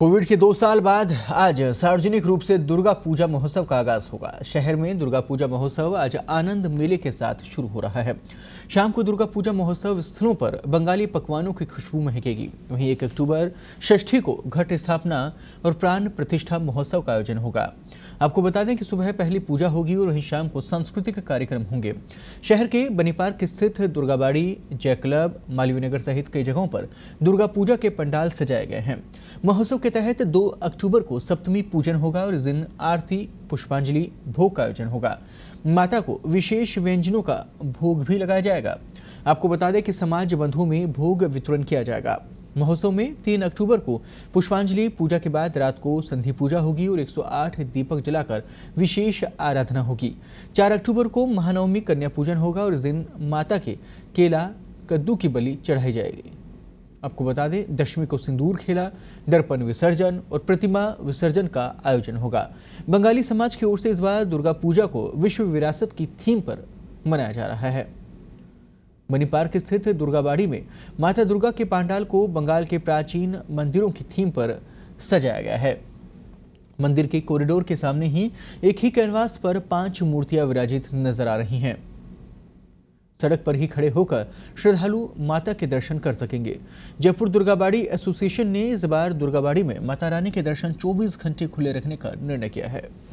Covid के दो साल बाद आज सार्वजनिक रूप से दुर्गा पूजा महोत्सव का आगाज होगा शहर में दुर्गा पूजा महोत्सव आज आनंद मेले के साथ शुरू हो रहा है शाम को दुर्गा पूजा महोत्सव स्थलों पर बंगाली पकवानों की खुशबू महकेगी वहीं एक अक्टूबर षष्ठी को घट स्थापना और प्राण प्रतिष्ठा महोत्सव का आयोजन होगा आपको बता दें कि सुबह पहली पूजा होगी और वहीं शाम को सांस्कृतिक कार्यक्रम होंगे शहर के बनी पार्क स्थित दुर्गाबाड़ी जय क्लब मालवीय नगर सहित कई जगहों पर दुर्गा पूजा के पंडाल सजाए गए हैं महोत्सव के के तहत 2 अक्टूबर को सप्तमी पूजन होगा और इस दिन आरती पुष्पांजलि भोग का आयोजन होगा माता को विशेष व्यंजनों का भोग भी लगाया जाएगा आपको बता दें कि समाज बंधु में भोग वितरण किया जाएगा महोत्सव में 3 अक्टूबर को पुष्पांजलि पूजा के बाद रात को संधि पूजा होगी और 108 दीपक जलाकर विशेष आराधना होगी 4 अक्टूबर को महानवमी कन्या पूजन होगा और इस दिन माता के केला कद्दू की बलि चढ़ाई जाएगी आपको बता दें दशमी को सिंदूर खेला दर्पण विसर्जन और प्रतिमा विसर्जन का आयोजन होगा बंगाली समाज की ओर से इस बार दुर्गा पूजा को विश्व विरासत की थीम पर मनाया जा रहा है मनी पार्क स्थित दुर्गाबाड़ी में माता दुर्गा के पांडाल को बंगाल के प्राचीन मंदिरों की थीम पर सजाया गया है मंदिर के कॉरिडोर के सामने ही एक ही कैनवास पर पांच मूर्तियां विराजित नजर आ रही हैं सड़क पर ही खड़े होकर श्रद्धालु माता के दर्शन कर सकेंगे जयपुर दुर्गाबाड़ी एसोसिएशन ने इस बार दुर्गाबाड़ी में माता रानी के दर्शन 24 घंटे खुले रखने का निर्णय किया है